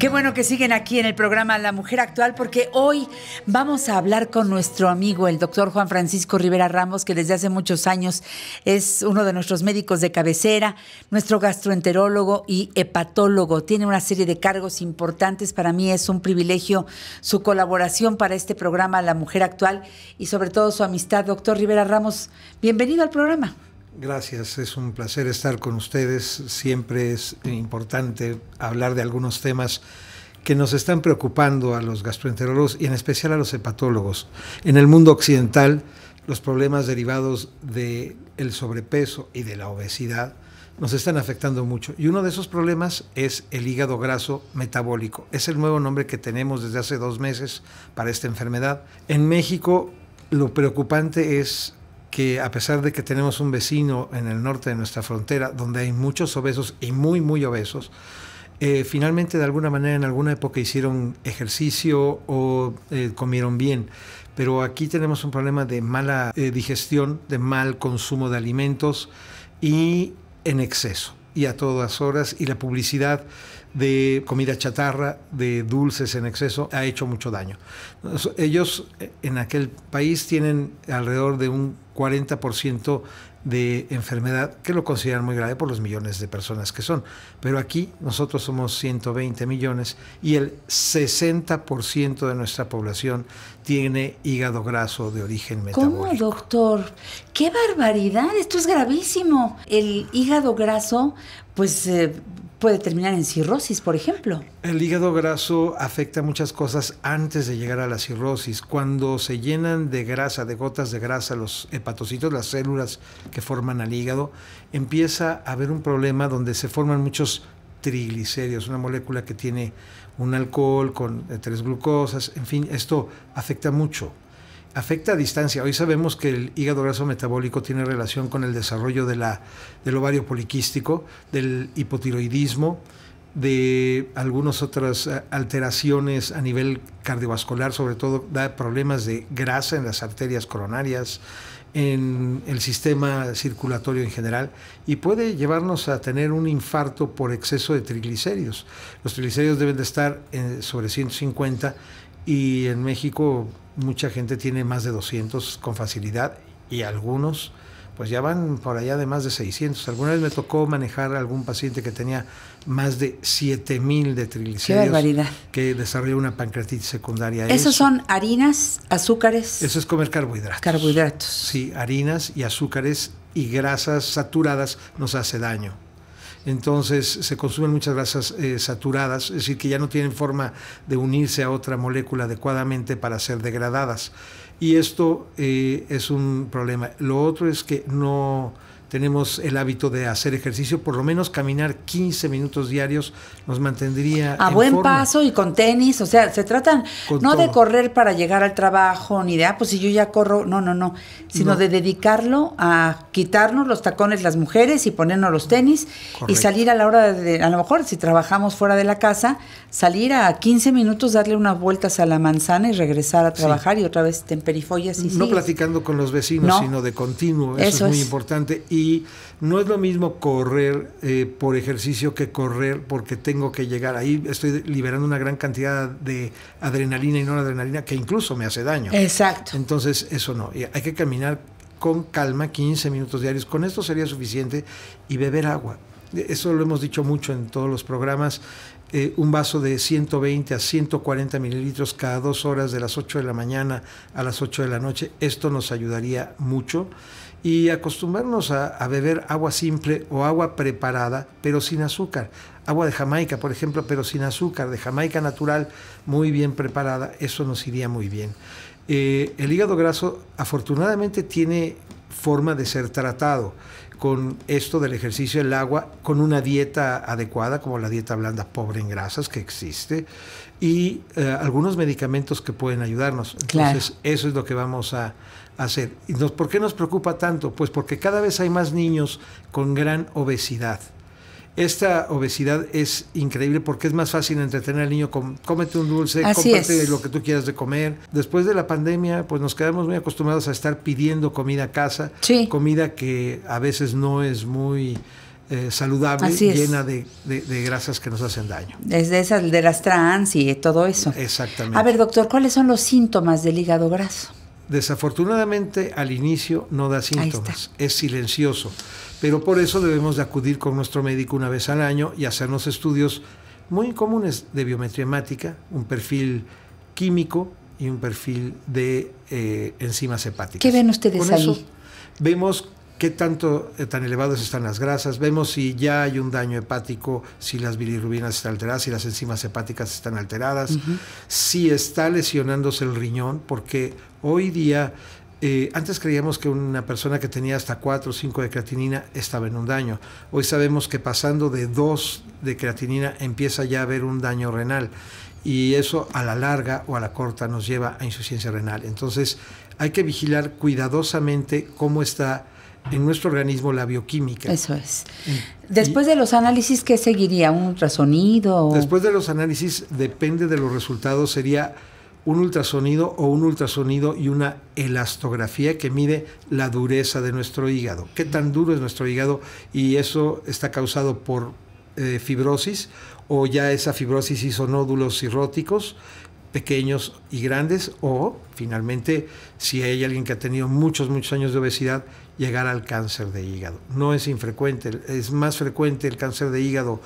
Qué bueno que siguen aquí en el programa La Mujer Actual porque hoy vamos a hablar con nuestro amigo, el doctor Juan Francisco Rivera Ramos, que desde hace muchos años es uno de nuestros médicos de cabecera, nuestro gastroenterólogo y hepatólogo. Tiene una serie de cargos importantes. Para mí es un privilegio su colaboración para este programa La Mujer Actual y sobre todo su amistad. Doctor Rivera Ramos, bienvenido al programa. Gracias, es un placer estar con ustedes. Siempre es importante hablar de algunos temas que nos están preocupando a los gastroenterólogos y en especial a los hepatólogos. En el mundo occidental, los problemas derivados del sobrepeso y de la obesidad nos están afectando mucho. Y uno de esos problemas es el hígado graso metabólico. Es el nuevo nombre que tenemos desde hace dos meses para esta enfermedad. En México, lo preocupante es que a pesar de que tenemos un vecino en el norte de nuestra frontera, donde hay muchos obesos y muy, muy obesos, eh, finalmente de alguna manera en alguna época hicieron ejercicio o eh, comieron bien. Pero aquí tenemos un problema de mala eh, digestión, de mal consumo de alimentos y en exceso y a todas horas y la publicidad de comida chatarra, de dulces en exceso, ha hecho mucho daño. Ellos eh, en aquel país tienen alrededor de un 40% de enfermedad que lo consideran muy grave por los millones de personas que son. Pero aquí nosotros somos 120 millones y el 60% de nuestra población tiene hígado graso de origen metabólico. ¿Cómo, doctor? ¡Qué barbaridad! Esto es gravísimo. El hígado graso, pues eh, puede terminar en cirrosis, por ejemplo. El hígado graso afecta muchas cosas antes de llegar a la cirrosis. Cuando se llenan de grasa, de gotas de grasa, los hepatocitos, las células que forman al hígado, empieza a haber un problema donde se forman muchos triglicéridos, una molécula que tiene un alcohol con eh, tres glucosas, en fin, esto afecta mucho afecta a distancia. Hoy sabemos que el hígado graso metabólico tiene relación con el desarrollo de la, del ovario poliquístico, del hipotiroidismo, de algunas otras eh, alteraciones a nivel cardiovascular, sobre todo da problemas de grasa en las arterias coronarias, en el sistema circulatorio en general y puede llevarnos a tener un infarto por exceso de triglicéridos. Los triglicéridos deben de estar eh, sobre 150 y en México mucha gente tiene más de 200 con facilidad y algunos pues ya van por allá de más de 600. Alguna vez me tocó manejar a algún paciente que tenía más de 7000 de triglicéridos. Que desarrolló una pancreatitis secundaria. ¿Esos son harinas, azúcares? Eso es comer carbohidratos. Carbohidratos. Sí, harinas y azúcares y grasas saturadas nos hace daño entonces se consumen muchas grasas eh, saturadas, es decir, que ya no tienen forma de unirse a otra molécula adecuadamente para ser degradadas. Y esto eh, es un problema. Lo otro es que no tenemos el hábito de hacer ejercicio, por lo menos caminar 15 minutos diarios nos mantendría. A buen paso y con tenis, o sea, se tratan no de correr para llegar al trabajo, ni de, ah, pues si yo ya corro, no, no, no, sino de dedicarlo a quitarnos los tacones las mujeres y ponernos los tenis y salir a la hora de, a lo mejor si trabajamos fuera de la casa, salir a 15 minutos, darle unas vueltas a la manzana y regresar a trabajar y otra vez te y No platicando con los vecinos, sino de continuo, eso, es muy importante. Y no es lo mismo correr eh, por ejercicio que correr porque tengo que llegar. Ahí estoy liberando una gran cantidad de adrenalina y no adrenalina que incluso me hace daño. Exacto. Entonces, eso no. Hay que caminar con calma 15 minutos diarios. Con esto sería suficiente y beber agua. Eso lo hemos dicho mucho en todos los programas. Eh, un vaso de 120 a 140 mililitros cada dos horas de las 8 de la mañana a las 8 de la noche. Esto nos ayudaría mucho y acostumbrarnos a, beber agua simple o agua preparada, pero sin azúcar. Agua de Jamaica, por ejemplo, pero sin azúcar, de Jamaica natural, muy bien preparada, eso nos iría muy bien. Eh, el hígado graso afortunadamente tiene forma de ser tratado con esto del ejercicio, del agua, con una dieta adecuada, como la dieta blanda pobre en grasas que existe, y eh, algunos medicamentos que pueden ayudarnos. Entonces, eso es lo que vamos a, hacer. ¿Y nos, por qué nos preocupa tanto? Pues porque cada vez hay más niños con gran obesidad. Esta obesidad es increíble porque es más fácil entretener al niño con cómete un dulce, lo que tú quieras de comer. Después de la pandemia, pues nos quedamos muy acostumbrados a estar pidiendo comida a casa, comida que a veces no es muy eh, saludable, llena de, grasas que nos hacen daño. Es de esas, de las trans y todo eso. Exactamente. A ver, doctor, ¿cuáles son los síntomas del hígado graso? Desafortunadamente al inicio no da síntomas, es silencioso, pero por eso debemos de acudir con nuestro médico una vez al año y hacernos estudios muy comunes de biometría hemática, un perfil químico y un perfil de eh, enzimas hepáticas. ¿Qué ven ustedes vemos qué tanto eh, tan elevados están las grasas, vemos si ya hay un daño hepático, si las bilirrubinas están alteradas, si las enzimas hepáticas están alteradas, si está lesionándose el riñón, porque hoy día eh, antes creíamos que una persona que tenía hasta 4 o 5 de creatinina estaba en un daño. Hoy sabemos que pasando de 2 de creatinina empieza ya a haber un daño renal y eso a la larga o a la corta nos lleva a insuficiencia renal. Entonces hay que vigilar cuidadosamente cómo está en nuestro organismo la bioquímica. Eso es. Mm. Después de los análisis, ¿qué seguiría? ¿Un ultrasonido? Después de los análisis, depende de los resultados, sería un ultrasonido o un ultrasonido y una elastografía que mide la dureza de nuestro hígado. ¿Qué tan duro es nuestro hígado? Y eso está causado por eh, fibrosis o ya esa fibrosis hizo nódulos cirróticos pequeños y grandes o finalmente si hay alguien que ha tenido muchos, muchos años de obesidad, llegar al cáncer de hígado. No es infrecuente, es más frecuente el cáncer de hígado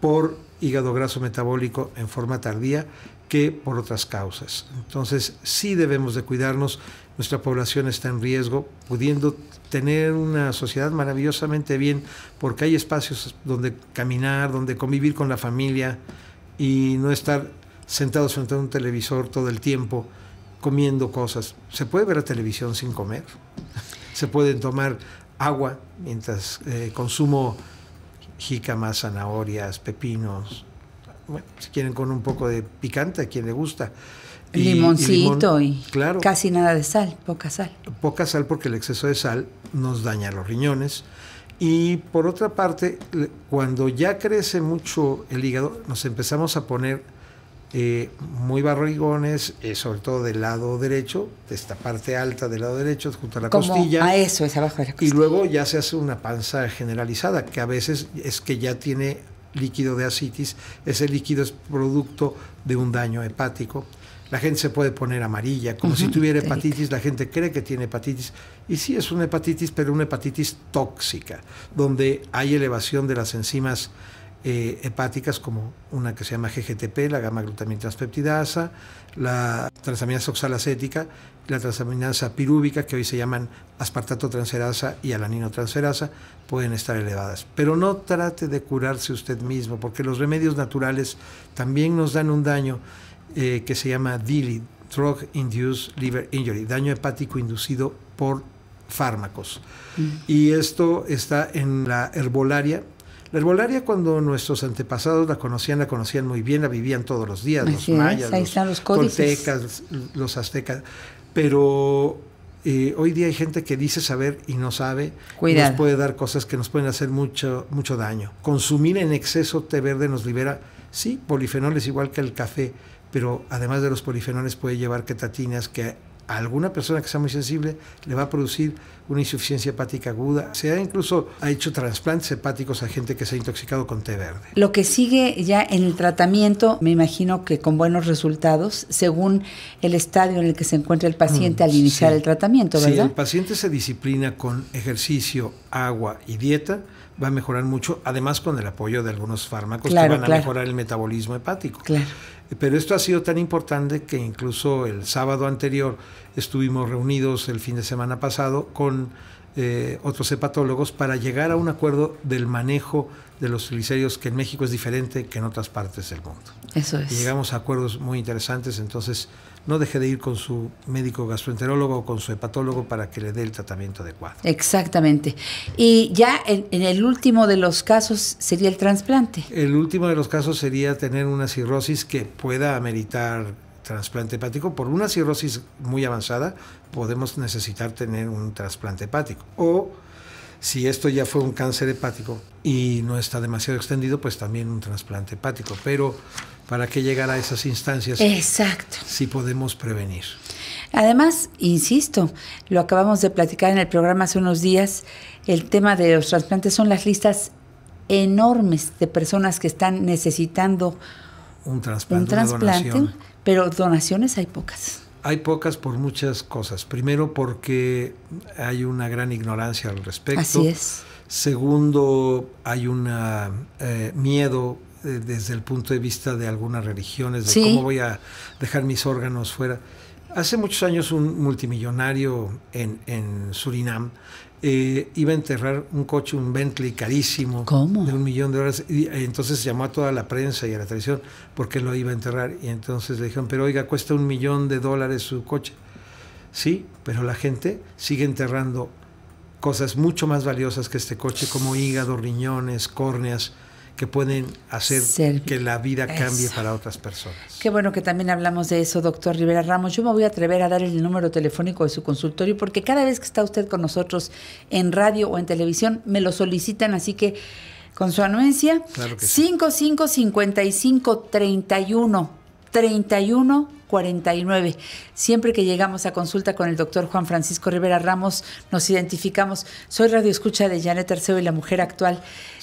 por hígado graso metabólico en forma tardía que por otras causas. Entonces sí debemos de cuidarnos, nuestra población está en riesgo, pudiendo tener una sociedad maravillosamente bien, porque hay espacios donde caminar, donde convivir con la familia y no estar sentados frente a un televisor todo el tiempo, comiendo cosas. Se puede ver la televisión sin comer. Se pueden tomar agua mientras eh, consumo jícamas, zanahorias, pepinos. Bueno, si quieren con un poco de picante, a quien le gusta. Limoncito y, claro, casi nada de sal, poca sal. Poca sal porque el exceso de sal nos daña los riñones. Y por otra parte, cuando ya crece mucho el hígado, nos empezamos a poner eh, muy barrigones, eh, sobre todo del lado derecho, de esta parte alta del lado derecho, junto a la costilla. A eso, es abajo de la costilla. Y luego ya se hace una panza generalizada, que a veces es que ya tiene líquido de asitis, ese líquido es producto de un daño hepático. La gente se puede poner amarilla, como si tuviera hepatitis, la gente cree que tiene hepatitis. Y sí es una hepatitis, pero una hepatitis tóxica, donde hay elevación de las enzimas eh, hepáticas como una que se llama GGTP, la gamma transpeptidasa la transaminasa oxalacética, la transaminasa pirúvica, que hoy se llaman aspartato transferasa y alanino transferasa, pueden estar elevadas. Pero no trate de curarse usted mismo, porque los remedios naturales también nos dan un daño eh, que se llama DILI, Drug Induced Liver Injury, daño hepático inducido por fármacos. Mm. Y esto está en la herbolaria la herbolaria cuando nuestros antepasados la conocían, la conocían muy bien, la vivían todos los días, los mayas, los, los aztecas, pero eh, hoy día hay gente que dice saber y no sabe, nos puede dar cosas que nos pueden hacer mucho, mucho daño. Consumir en exceso té verde nos libera, sí, polifenoles igual que el café, pero además de los polifenoles puede llevar ketatinas que a alguna persona que sea muy sensible le va a producir una insuficiencia hepática aguda. Se ha incluso ha hecho trasplantes hepáticos a gente que se ha intoxicado con té verde. Lo que sigue ya en el tratamiento, me imagino que con buenos resultados, según el estadio en el que se encuentra el paciente mm, al iniciar el tratamiento, ¿verdad? Si el paciente se disciplina con ejercicio, agua y dieta, va a mejorar mucho, además con el apoyo de algunos fármacos que van a mejorar el metabolismo hepático. Claro. Pero esto ha sido tan importante que incluso el sábado anterior estuvimos reunidos el fin de semana pasado con eh, otros hepatólogos para llegar a un acuerdo del manejo de los triglicéridos que en México es diferente que en otras partes del mundo. Eso es. llegamos a acuerdos muy interesantes, entonces no deje de ir con su médico gastroenterólogo o con su hepatólogo para que le dé el tratamiento adecuado. Exactamente. Y ya en, el último de los casos sería el trasplante. El último de los casos sería tener una cirrosis que pueda ameritar trasplante hepático. Por una cirrosis muy avanzada podemos necesitar tener un trasplante hepático. O si esto ya fue un cáncer hepático y no está demasiado extendido, pues también un trasplante hepático. Pero ¿para qué llegar a esas instancias? Exacto. Si podemos prevenir. Además, insisto, lo acabamos de platicar en el programa hace unos días, el tema de los trasplantes son las listas enormes de personas que están necesitando un trasplante, pero donaciones hay pocas. Hay pocas por muchas cosas. Primero porque hay una gran ignorancia al respecto. Así es. Segundo, hay un eh, miedo eh, desde el punto de vista de algunas religiones, de cómo voy a dejar mis órganos fuera. Hace muchos años un multimillonario en, en Surinam eh, iba a enterrar un coche, un Bentley carísimo, de un millón de dólares. Y eh, entonces llamó a toda la prensa y a la televisión porque lo iba a enterrar. Y entonces le dijeron, pero oiga, cuesta un millón de dólares su coche. Sí, pero la gente sigue enterrando cosas mucho más valiosas que este coche, como hígado, riñones, córneas que pueden hacer que la vida cambie para otras personas. Qué bueno que también hablamos de eso, doctor Rivera Ramos. Yo me voy a atrever a dar el número telefónico de su consultorio porque cada vez que está usted con nosotros en radio o en televisión me lo solicitan, así que con su anuencia, 555531. 3149. Siempre que llegamos a consulta con el doctor Juan Francisco Rivera Ramos, nos identificamos. Soy Radio Escucha de Janet Arceo y la Mujer Actual.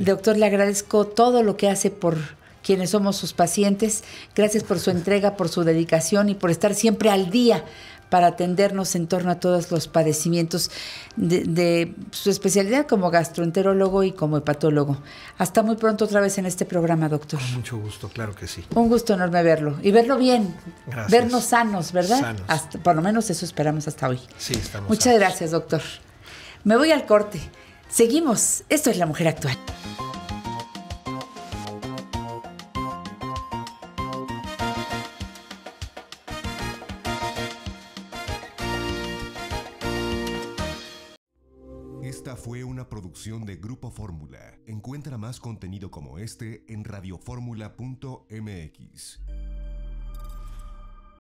Doctor, le agradezco todo lo que hace por quienes somos sus pacientes. Gracias por su entrega, por su dedicación y por estar siempre al día para atendernos en torno a todos los padecimientos de, su especialidad como gastroenterólogo y como hepatólogo. Hasta muy pronto otra vez en este programa, doctor. Con mucho gusto, claro que sí. Un gusto enorme verlo y verlo bien, gracias. vernos sanos, ¿verdad? Sanos. Hasta, por lo menos eso esperamos hasta hoy. Sí, estamos. Muchas gracias, doctor. Me voy al corte. Seguimos. Esto es La Mujer Actual. de Grupo Fórmula. Encuentra más contenido como este en radioformula.mx.